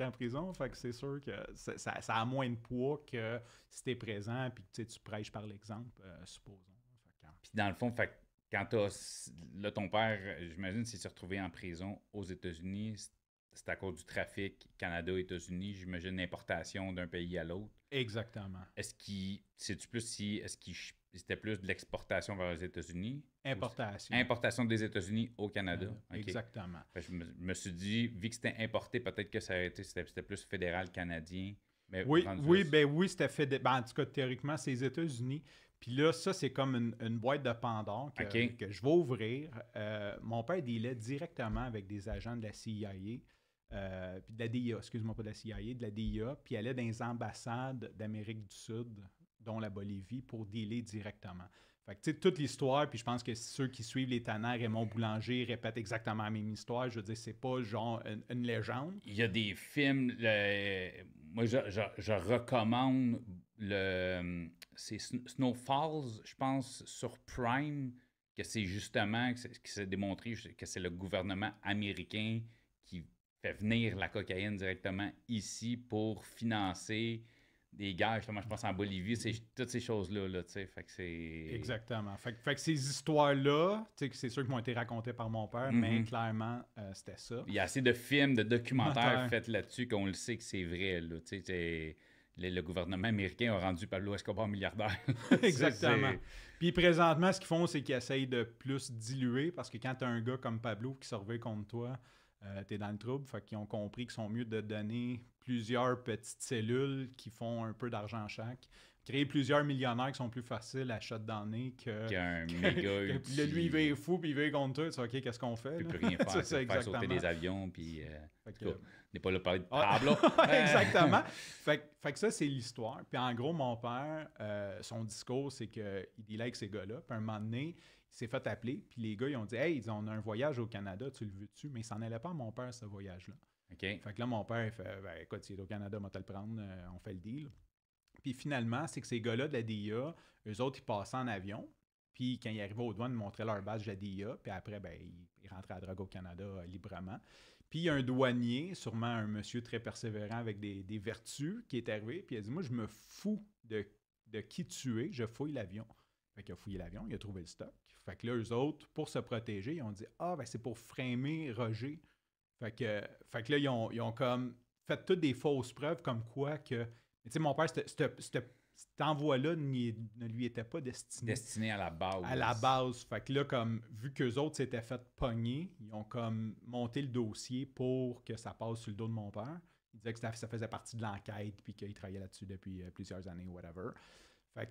en prison, fait c'est sûr que ça, ça, a moins de poids que si t'es présent puis que tu prêches par l'exemple, euh, supposons. Puis dans le fond, fait quand ton père, j'imagine, s'il s'est retrouvé en prison aux États-Unis, c'est à cause du trafic Canada-États-Unis, j'imagine, l'importation d'un pays à l'autre. Exactement. Est-ce qu'il, plus si, est-ce qui c'était plus de l'exportation vers les États-Unis? Importation. Importation des États-Unis au Canada. Exactement. je, me, suis dit, vu que c'était importé, peut-être que ça aurait été, c'était plus fédéral canadien. oui, oui, ben oui, c'était fédéral. Ben en tout cas, théoriquement, c'est les États-Unis. Puis là, ça, c'est comme une, boîte de Pandore que, je vais ouvrir. Euh, mon père est directement avec des agents de la CIA. Euh, puis de la DIA, excuse-moi, pas de la CIA, de la DIA, puis est dans les ambassades d'Amérique du Sud, dont la Bolivie, pour dealer directement. Fait que, tu sais, toute l'histoire, puis je pense que ceux qui suivent les Tanner, mon Boulanger répètent exactement la même histoire. Je veux dire, c'est pas genre une, légende. Il y a des films, moi, je, recommande le. C'est Snow Falls, je pense, sur Prime, que c'est justement, qui s'est démontré que c'est le gouvernement américain qui fait venir la cocaïne directement ici pour financer des guerres, Moi, je pense en Bolivie, c'est toutes ces choses-là, là, tu sais, fait que c'est... Exactement. Fait, que ces histoires-là, tu sais, c'est sûr qu'elles m'ont été racontées par mon père, mais mhm. clairement, euh, c'était ça. Il y a assez de films, de documentaires faits là-dessus qu'on le sait que c'est vrai, là, tu sais, le, gouvernement américain a rendu Pablo Escobar milliardaire. Exactement. Puis présentement, ce qu'ils font, c'est qu'ils essayent de plus diluer, parce que quand t'as un gars comme Pablo qui se surveille contre toi, euh, tu es dans le trouble. Fait qu'ils ont compris qu'ils sont mieux de donner plusieurs petites cellules qui font un peu d'argent chaque. Créer plusieurs millionnaires qui sont plus faciles à shot donner que. Qu'un méga. que, lui, il veut fou, puis il veut contre eux. Tu OK, qu'est-ce qu'on fait? Tu peux rien faire. c'est faire sauter des avions, puis. Euh, n'est pas là pour parler de ah, Pablo. Euh, exactement. fait, que ça, c'est l'histoire. Puis en gros, mon père, euh, son discours, c'est qu'il est là avec ces gars-là. Puis un moment donné, s'est fait appeler, puis les gars, ils ont dit Hey, on a un voyage au Canada, tu le veux-tu Mais ça n'allait allait pas à mon père, ce voyage-là. OK. Fait que là, mon père, il fait ben, Écoute, si est au Canada, moi, tu le prendre, euh, on fait le deal. Puis finalement, c'est que ces gars-là de la DIA, eux autres, ils passaient en avion. Puis quand ils arrivaient aux douanes, ils montraient leur badge de la DIA. Puis après, ben, ils, rentraient à Drogue au Canada euh, librement. Puis il y a un douanier, sûrement un monsieur très persévérant avec des, vertus, qui est arrivé. Puis il a dit Moi, je me fous de, de qui tu es, je fouille l'avion. Fait qu'il a fouillé l'avion, il a trouvé le stock. Fait que là, eux autres, pour se protéger, ils ont dit Ah, ben c'est pour framer Roger. Fait que, là, ils ont, comme fait toutes des fausses preuves comme quoi que. Tu sais, mon père, cet envoi-là ne lui était pas destiné. Destiné à la base. À la base. Fait que là, comme, vu qu'eux autres s'étaient fait pogner, ils ont comme monté le dossier pour que ça passe sur le dos de mon père. Ils disaient que ça, faisait partie de l'enquête, puis qu'il travaillait là-dessus depuis euh, plusieurs années, whatever. Fait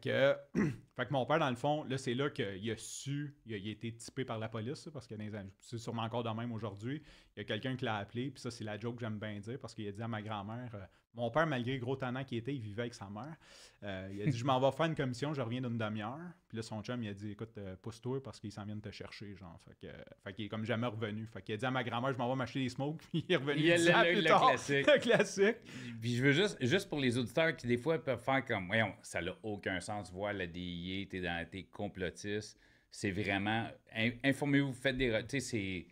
que, mon père, dans le fond, là, c'est là qu'il a su, il a, été typé par la police, parce que c'est sûrement encore de même aujourd'hui. Il y a quelqu'un qui l'a appelé, puis ça, c'est la joke que j'aime bien dire, parce qu'il a dit à ma grand-mère, euh, mon père, malgré le gros talent qu'il était, il vivait avec sa mère. Euh, il a dit, je m'en vais faire une commission, je reviens d'une demi-heure. Puis là, son chum, il a dit, écoute, euh, pousse-toi, parce qu'il s'en de te chercher, genre. Fait que, fait qu'il est comme jamais revenu. Fait qu'il a dit à ma grand-mère, je m'en vais m'acheter des smokes, puis il est revenu. Il le, classique. Puis je veux juste, juste pour les auditeurs qui, des fois, peuvent faire comme, voyons, ça l'a aucun un sens, voir la DIA, t'es dans t'es complotiste. C'est vraiment. Informez-vous, faites des. Tu sais,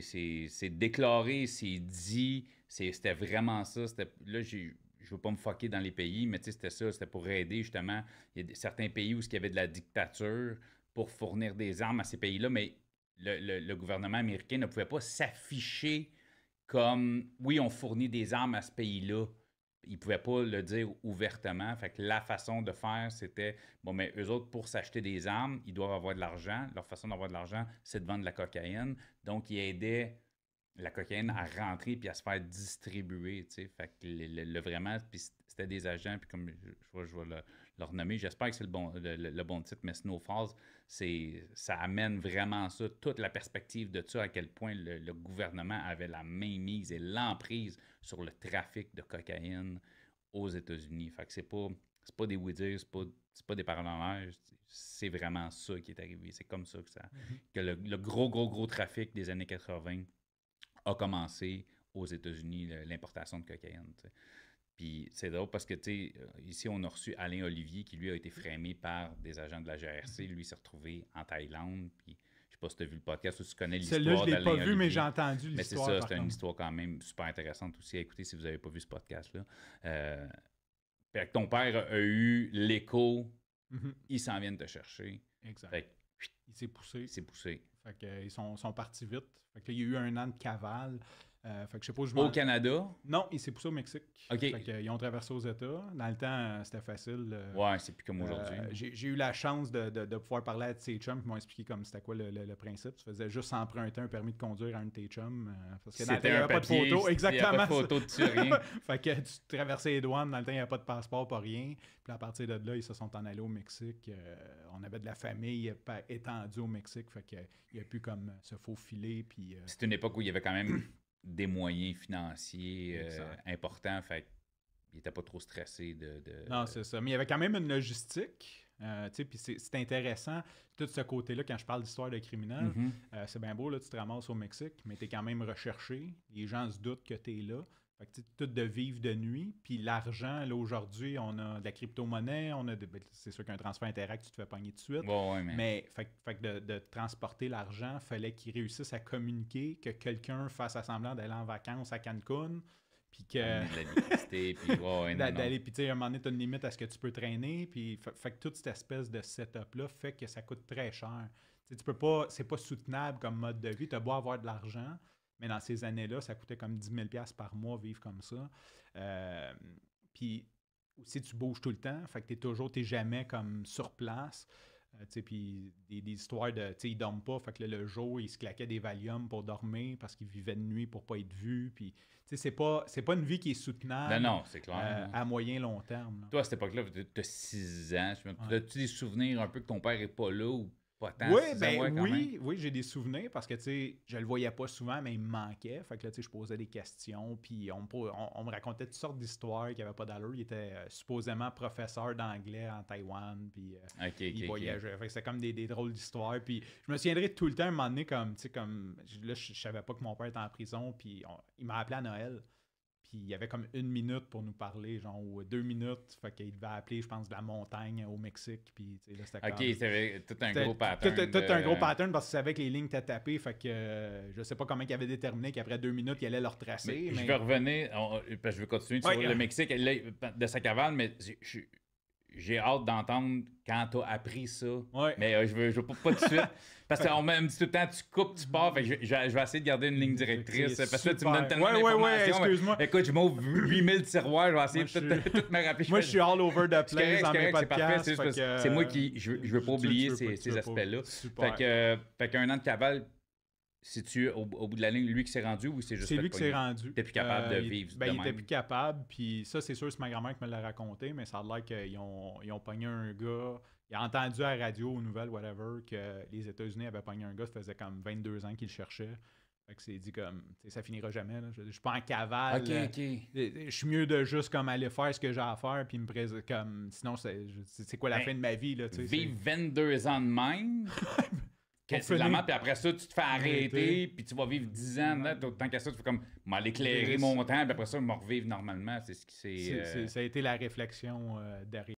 c'est déclaré, c'est dit, c'était vraiment ça. Là, je je veux pas me foquer dans les pays, mais c'était ça, c'était pour aider justement. Il y a certains pays où il y avait de la dictature pour fournir des armes à ces pays-là, mais le, gouvernement américain ne pouvait pas s'afficher comme oui, on fournit des armes à ce pays-là ils pouvaient pas le dire ouvertement. Fait que la façon de faire, c'était bon, mais eux autres, pour s'acheter des armes, ils doivent avoir de l'argent. Leur façon d'avoir de l'argent, c'est de vendre de la cocaïne. Donc, ils aidaient la cocaïne à rentrer puis à se faire distribuer. Fait que le, vraiment, c'était des agents, puis comme je, vois je vais le, j'espère que c'est le bon, le, bon titre, mais c'est ça amène vraiment ça, toute la perspective de ça, à quel point le, gouvernement avait la mainmise et l'emprise sur le trafic de cocaïne aux États-Unis. Fait que c'est pas, pas des oui c'est pas, pas des paroles c'est vraiment ça qui est arrivé. C'est comme ça que, ça, mm-hmm. que le, gros, gros, gros trafic des années 80 a commencé aux États-Unis, l'importation de cocaïne. Puis c'est drôle parce que, tu sais, euh, ici, on a reçu Alain Olivier qui, lui, a été frémé par des agents de la GRC. Mhm. Lui, s'est retrouvé en Thaïlande. Puis je sais pas si tu as vu le podcast ou si tu connais l'histoire. C'est là je ne l'ai pas vu, mais j'ai entendu l'histoire. Mais c'est ça, c'est une histoire quand même super intéressante aussi à écouter si vous n'avez pas vu ce podcast-là. Euh, fait que ton père a eu l'écho. Mhm. Ils s'en viennent te chercher. Exact. il s'est poussé. Il s'est poussé. Fait que, euh, ils sont, partis vite. Fait que, il y a eu un an de cavale. Euh, au Canada? Non, il s'est poussé au Mexique. Fait euh, ils ont traversé aux États. Dans le temps, euh, c'était facile. ouais, c'est plus comme aujourd'hui. j'ai eu la chance de, pouvoir parler à tes chums qui m'ont expliqué comme c'était quoi le, principe. Tu faisais juste emprunter un permis de conduire à un de tes chums. parce que dans le il n'y avait pas de photo. Exactement. Il pas de photo de rien. fait que tu traversais les douanes. Dans le temps, il n'y avait pas de passeport, pas rien. Puis à partir de là, ils se sont en allés au Mexique. on avait de la famille étendue au Mexique. Fait que, il a plus comme se faufiler. Puis, c'est une époque où il y avait quand même des moyens financiers importants, euh, importants. Fait il n'était pas trop stressé de. non, c'est ça. Mais il y avait quand même une logistique. Euh, sais, puis c'est intéressant, tout ce côté-là, quand je parle d'histoire de criminel, mm-hmm. euh, c'est bien beau, là, tu te ramasses au Mexique, mais tu es quand même recherché. Les gens se doutent que tu es là tout de vivre de nuit. Puis l'argent, là, aujourd'hui, on a de la crypto-monnaie, on a ben, c'est sûr qu'un transfert interact, tu te fais pogner de suite. mais... de, transporter l'argent, fallait qu'ils réussissent à communiquer, que quelqu'un fasse semblant d'aller en vacances à Cancun. Puis que. d'aller, puis tu sais, à un moment donné, tu as une limite à ce que tu peux traîner. Puis fait, que toute cette espèce de setup-là fait que ça coûte très cher. sais, tu peux pas, c'est pas soutenable comme mode de vie. Tu as beau avoir de l'argent, mais dans ces années-là, ça coûtait comme 10 000 par mois vivre comme ça. Euh, puis aussi, tu bouges tout le temps. Fait que tu es toujours, tu jamais comme sur place. Euh, puis des, histoires de, tu sais, ils dorment pas. Fait que le jour, il se claquait des Valium pour dormir parce qu'il vivait de nuit pour pas être vu. Puis, tu sais, c'est pas, pas une vie qui est soutenable. non, euh, hein. à moyen, long terme. Toi, à cette époque-là, tu as 6 ans. Tu as-tu des souvenirs un peu que ton père n'est pas là ou oui, ben, oui, oui j'ai des souvenirs parce que, je ne je le voyais pas souvent, mais il me manquait. Fait que là, je posais des questions, puis on, me racontait toutes sortes d'histoires qui avait pas d'allure. Il était euh, supposément professeur d'anglais en Taïwan, puis euh, il voyageait. comme des, drôles d'histoires. Puis je me souviendrai tout le temps, à un moment donné, comme, comme, là, je, savais pas que mon père était en prison, puis il m'a appelé à Noël. Puis il y avait comme une minute pour nous parler, genre, ou deux minutes. Fait qu'il devait appeler, je pense, de la montagne au Mexique. Puis, là, c'était OK, c'était tout un gros pattern. Tout, un gros pattern parce qu'il savait que les lignes étaient tapées. Fait que euh, je sais pas comment il avait déterminé qu'après deux minutes, il allait leur tracer. Je vais revenir, que je vais continuer sur le Mexique, de sa cavale, mais je, j'ai hâte d'entendre quand t'as appris ça. Mais euh, je veux, je veux pas, tout de suite. Parce qu'on me dit tout le temps, tu coupes, tu pars. Fait je, vais essayer de garder une ligne directrice. Euh, parce que tu me donnes tellement ouais, Oui, Ouais, ouais, excuse-moi. écoute, je m'ouvre 8000 tiroirs. Je vais essayer de tout, me rappeler. Moi, je suis all over the place en C'est, moi qui, je, veux pas oublier ces, aspects-là. Fait que, euh, fait qu'un an de cavale, cest tu au, bout de la ligne, lui qui s'est rendu ou c'est juste C'est lui qui s'est rendu. T'es plus capable de euh, vivre. Ben, il était plus capable. Puis ça, c'est sûr, c'est ma grand-mère qui me l'a raconté, mais ça a l'air qu'ils ont, pogné un gars. Il a entendu à la radio, aux nouvelles, whatever, que les États-Unis avaient pogné un gars. Ça faisait comme 22 ans qu'ils le cherchaient. Fait que c'est dit comme, ça finira jamais. Je, suis pas en cavale. OK, OK. Euh, euh, je, suis mieux de juste comme aller faire ce que j'ai à faire puis me comme, sinon c'est quoi la ben, fin de ma vie là. Vivre 22 ans de même. c'est puis après ça, tu te fais arrêter, puis tu vas vivre 10 ans. Là, tant qu'à ça, tu fais comme, éclairer mon temps, puis après ça, me revivre normalement. C'est ce qui euh, c'est. Ça a été la réflexion euh, derrière.